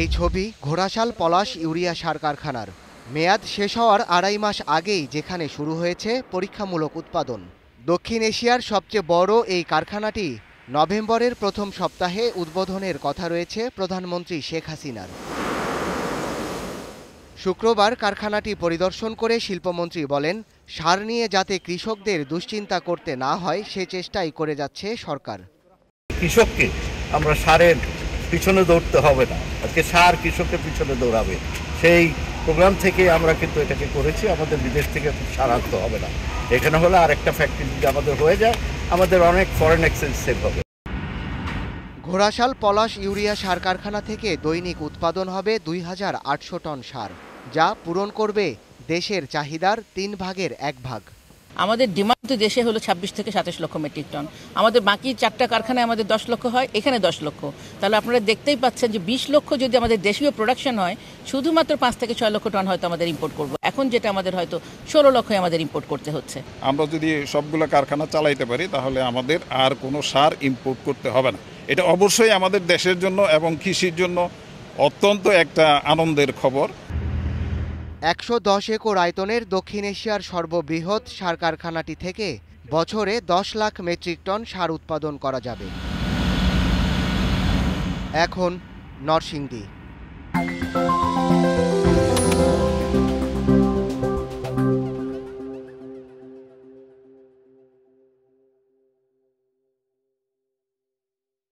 এই ছবি ঘোড়াশাল পলাশ ইউরিয়া সার কারখানার মেয়াদ শেষ হওয়ার আড়াই মাস আগেই যেখানে শুরু হয়েছে পরীক্ষামূলক উৎপাদন দক্ষিণ এশিয়ার সবচেয়ে বড় এই কারখানাটি নভেম্বরের প্রথম সপ্তাহে উদ্বোধনের কথা রয়েছে প্রধানমন্ত্রী শেখ হাসিনার শুক্রবার কারখানাটি পরিদর্শন করে শিল্পমন্ত্রী বলেন সার নিয়ে যাতে কৃষকদের দুশ্চিন্তা করতে না হয় সে চেষ্টাই করে যাচ্ছে সরকার কৃষককে আমরা সারের পিছনে দৌড়তে হবে না আজকে সার কৃষকের পিছনে দৌড়াবে সেই প্রোগ্রাম থেকে আমরা কিন্তু এটাকে করেছি আমাদের বিদেশ থেকে সার আনতে হবে না এখানে হলে আর একটা ফ্যাক্টরি যদি আমাদের হয়ে যায় আমাদের অনেক ফরেন এক্সচেঞ্জ সেভ হবে ঘোড়াশাল পলাশ ইউরিয়া সার কারখানা থেকে দৈনিক উৎপাদন হবে দুই হাজার আটশো টন সার যা পূরণ করবে দেশের চাহিদার তিন ভাগের এক ভাগ আমাদের ডিমান্ড তো দেশে হলো ছাব্বিশ থেকে সাতাশ লক্ষ মেট্রিক টন আমাদের বাকি চারটা কারখানায় আমাদের দশ লক্ষ হয় এখানে দশ লক্ষ তাহলে আপনারা দেখতেই পাচ্ছেন যে বিশ লক্ষ যদি আমাদের দেশীয় প্রোডাকশন হয় শুধুমাত্র পাঁচ থেকে ছয় লক্ষ টন হয়তো আমাদের ইম্পোর্ট করব এখন যেটা আমাদের হয়তো ষোলো লক্ষই আমাদের ইম্পোর্ট করতে হচ্ছে আমরা যদি সবগুলো কারখানা চালাইতে পারি তাহলে আমাদের আর কোনো সার ইম্পোর্ট করতে হবে না এটা অবশ্যই আমাদের দেশের জন্য এবং কৃষির জন্য অত্যন্ত একটা আনন্দের খবর একশো দশ একর আয়তনের দক্ষিণ এশিয়ার সর্ববৃহৎ সার কারখানাটি থেকে বছরে দশ লাখ মেট্রিক টন সার উৎপাদন করা যাবে এখন নরসিংদী